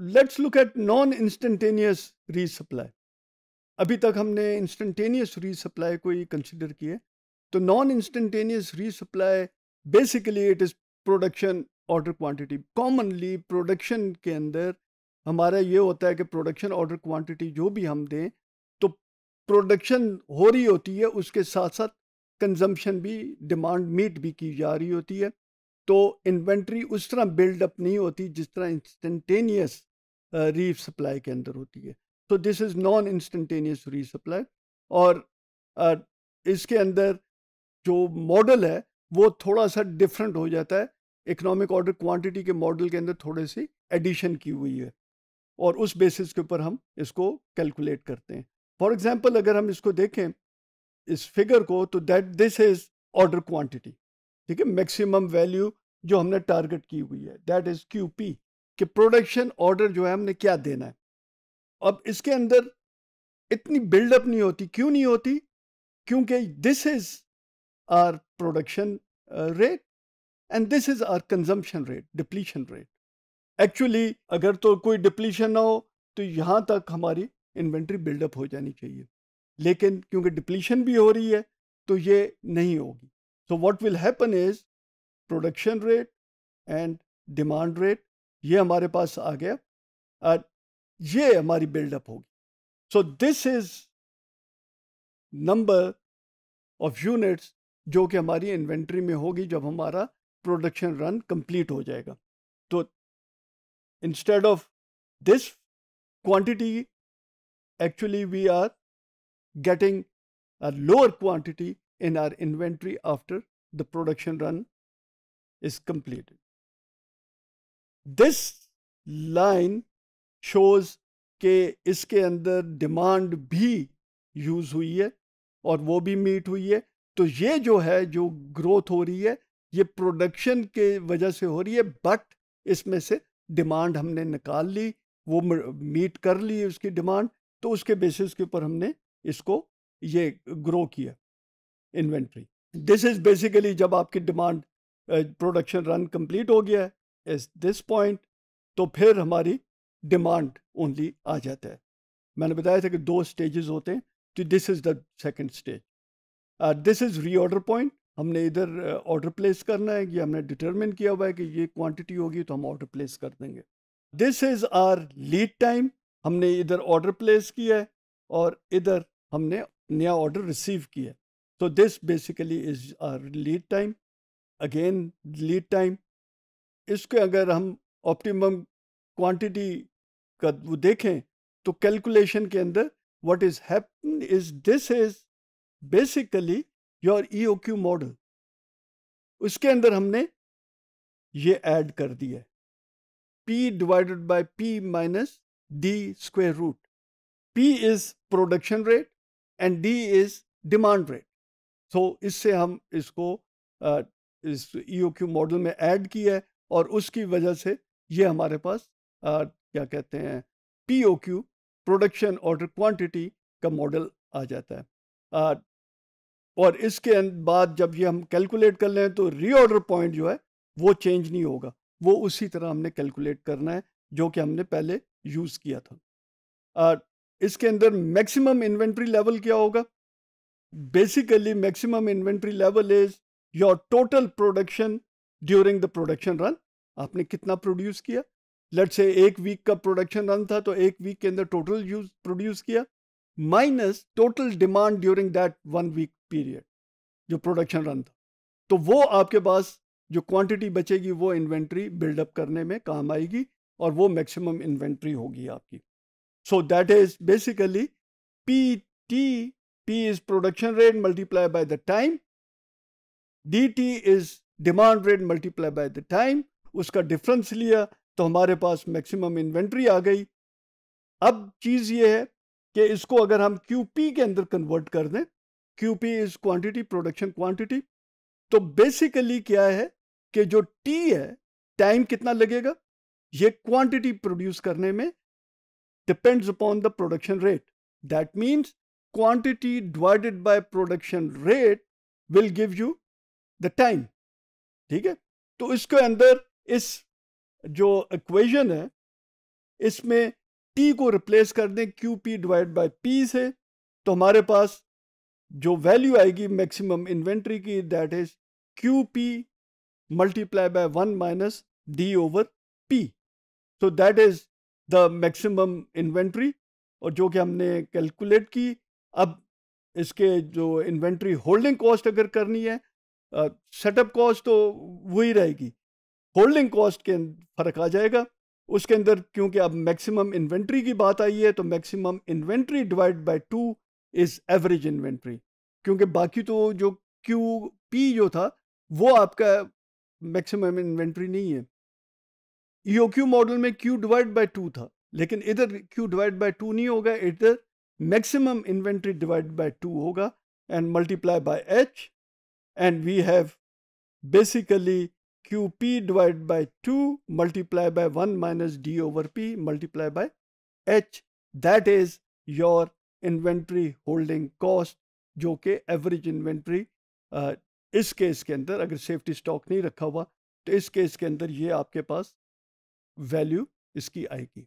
Let's look at non instantaneous resupply अभी तक हमने इंस्टेंटेनियस रीसप्लाई को ही कंसिडर किए तो non instantaneous resupply basically it is production order quantity commonly production के अंदर हमारा ये होता है कि प्रोडक्शन ऑर्डर क्वांटिटी जो भी हम दें तो प्रोडक्शन हो रही होती है उसके साथ साथ कंजम्पशन भी डिमांड मीट भी की जा रही होती है तो इन्वेंट्री उस तरह बिल्डअप नहीं होती जिस तरह इंस्टेंटेनियस री सप्लाई के अंदर होती है तो this is non instantaneous resupply और इसके अंदर जो मॉडल है वो थोड़ा सा डिफरेंट हो जाता है इकोनॉमिक ऑर्डर क्वांटिटी के मॉडल के अंदर थोड़े सी एडिशन की हुई है और उस बेसिस के ऊपर हम इसको कैलकुलेट करते हैं फॉर एग्जाम्पल अगर हम इसको देखें इस फिगर को तो that this is order quantity ठीक है मैक्सिमम वैल्यू जो हमने टारगेट की हुई है दैट इज़ क्यू पी कि प्रोडक्शन ऑर्डर जो है हमने क्या देना है अब इसके अंदर इतनी बिल्डअप नहीं होती क्यों नहीं होती क्योंकि this is our production rate and this is our consumption rate depletion rate actually अगर तो कोई डिप्लीशन ना हो तो यहाँ तक हमारी इन्वेंट्री बिल्डअप हो जानी चाहिए लेकिन क्योंकि डिप्लीशन भी हो रही है तो ये नहीं होगी So, what will happen is production rate and demand rate, ye hamare paas aage, and ye hamari build up hogi. So, this is number of units jo ke hamari inventory mein hogi jab hamara production run complete ho jayega. So, instead of this quantity, actually we are getting a lower quantity in our inventory after the production run is completed. This line shows के इसके अंदर demand भी use हुई है और वो भी meet हुई है तो ये जो है जो ग्रोथ हो रही है ये प्रोडक्शन के वजह से हो रही है बट इसमें से डिमांड हमने निकाल ली वो मीट कर ली उसकी डिमांड तो उसके बेसिस के ऊपर हमने इसको ये ग्रो किया इन्वेंट्री दिस इज़ बेसिकली जब आपकी डिमांड प्रोडक्शन रन कंप्लीट हो गया है इस दिस पॉइंट तो फिर हमारी डिमांड ओनली आ जाता है मैंने बताया था कि दो स्टेजेस होते हैं तो this is the second stage this is reorder point हमने इधर ऑर्डर uh, प्लेस करना है कि हमने डिटरमिन किया हुआ है कि ये क्वांटिटी होगी तो हम ऑर्डर प्लेस कर देंगे this is our lead time हमने इधर ऑर्डर प्लेस किया है और इधर हमने नया ऑर्डर रिसीव किया है तो this basically is our lead time again lead time इसके अगर हम ऑप्टिमम क्वांटिटी का वो देखें तो कैलकुलेशन के अंदर what is happen is this is basically your EOQ model उसके अंदर हमने ये ऐड कर दिया P divided by P minus D square root P is production rate and D is demand rate तो इससे हम इसको आ, इस ई e मॉडल में ऐड किया है और उसकी वजह से ये हमारे पास आ, क्या कहते हैं P O Q production order quantity का मॉडल आ जाता है आ, और इसके बाद जब ये हम कैलकुलेट कर लें तो रीऑर्डर पॉइंट जो है वो चेंज नहीं होगा वो उसी तरह हमने कैलकुलेट करना है जो कि हमने पहले यूज़ किया था आ, इसके अंदर मैक्सिमम इन्वेंट्री लेवल क्या होगा basically maximum inventory level is your total production during the production run आपने कितना प्रोड्यूस किया लेट से एक वीक का प्रोडक्शन रन था तो एक वीक के अंदर टोटल यूज प्रोड्यूस किया minus total demand during that one week period जो प्रोडक्शन रन था तो वो आपके पास जो क्वांटिटी बचेगी वो इन्वेंट्री बिल्डअप करने में काम आएगी और वो मैक्सिमम इन्वेंट्री होगी आपकी so that is basically P T P is production rate multiplied by the time. DT is demand rate multiply by the time उसका डिफरेंस लिया तो हमारे पास मैक्सिमम इन्वेंट्री आ गई अब चीज़ ये है कि इसको अगर हम क्यू पी के अंदर कन्वर्ट कर दें Q P is quantity production quantity तो बेसिकली क्या है कि जो टी है टाइम कितना लगेगा ये क्वान्टिटी प्रोड्यूस करने में depends upon the production rate that means quantity divided by production rate will give you the time ठीक है तो इसके अंदर इस जो equation है इसमें टी को रिप्लेस कर दें Q P divide by P से तो हमारे पास जो वैल्यू आएगी मैक्सिमम इन्वेंट्री की that is Q P multiply by one minus D over P so that is the maximum inventory और जो कि हमने कैलकुलेट की अब इसके जो इन्वेंट्री होल्डिंग कॉस्ट अगर करनी है सेटअप कॉस्ट तो वही रहेगी होल्डिंग कॉस्ट के अं-, फ़र्क आ जाएगा उसके अंदर क्योंकि अब मैक्सिमम इन्वेंट्री की बात आई है तो maximum inventory divide by two is average inventory क्योंकि बाकी तो जो क्यू पी जो था वो आपका मैक्सिमम इन्वेंट्री नहीं है क्यू e मॉडल में क्यू डिवाइड बाय टू था लेकिन इधर क्यू डिवाइड बाय टू नहीं होगा इधर maximum inventory divide by two होगा and multiply by H and we have basically Q P divide by two multiply by one minus D over P multiply by H that is your inventory holding cost जो कि average inventory इस case के अंदर अगर safety stock नहीं रखा हुआ तो इस केस के अंदर ये आपके पास वैल्यू इसकी आएगी